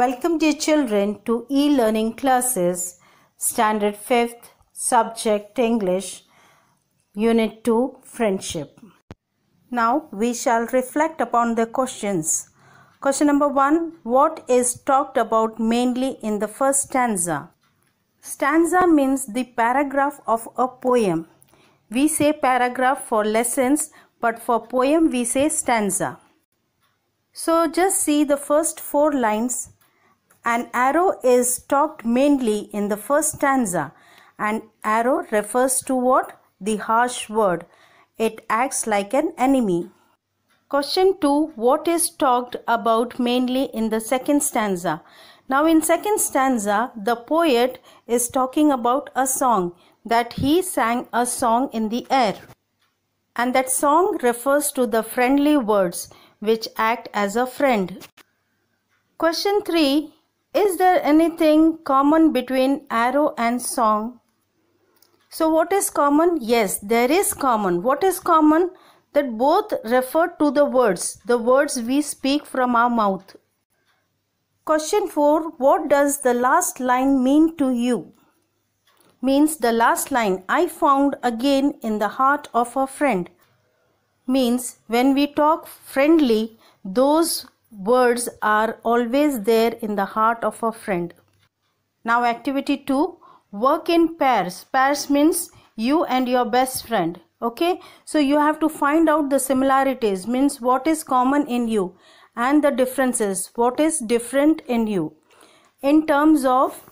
Welcome dear children to e-learning classes standard 5th subject English unit 2 friendship. Now we shall reflect upon the questions. Question number 1 what is talked about mainly in the first stanza? Stanza means the paragraph of a poem. We say paragraph for lessons but for poem we say stanza. So just see the first four lines an arrow is talked mainly in the first stanza. An arrow refers to what? The harsh word. It acts like an enemy. Question 2. What is talked about mainly in the second stanza? Now in second stanza, the poet is talking about a song that he sang a song in the air. And that song refers to the friendly words which act as a friend. Question 3 is there anything common between arrow and song? So, what is common? Yes, there is common. What is common? That both refer to the words, the words we speak from our mouth. Question 4 What does the last line mean to you? Means the last line I found again in the heart of a friend. Means when we talk friendly, those words are always there in the heart of a friend. Now, activity 2 work in pairs. Pairs means you and your best friend. Okay, so you have to find out the similarities, means what is common in you, and the differences, what is different in you, in terms of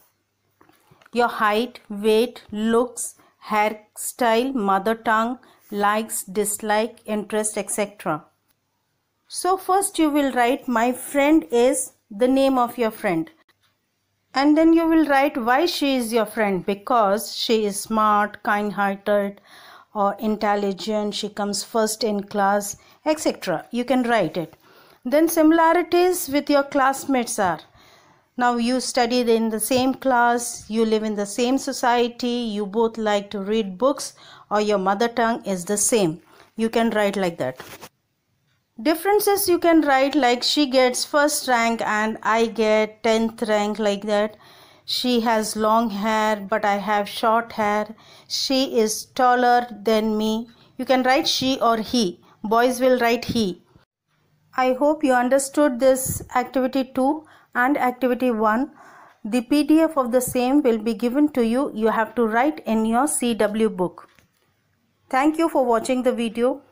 your height, weight, looks, hairstyle, mother tongue, likes, dislike, interest, etc. So first you will write my friend is the name of your friend. And then you will write why she is your friend because she is smart, kind-hearted or intelligent, she comes first in class, etc. You can write it. Then similarities with your classmates are now you studied in the same class, you live in the same society, you both like to read books or your mother tongue is the same. You can write like that differences you can write like she gets first rank and i get 10th rank like that she has long hair but i have short hair she is taller than me you can write she or he boys will write he i hope you understood this activity 2 and activity 1 the pdf of the same will be given to you you have to write in your cw book thank you for watching the video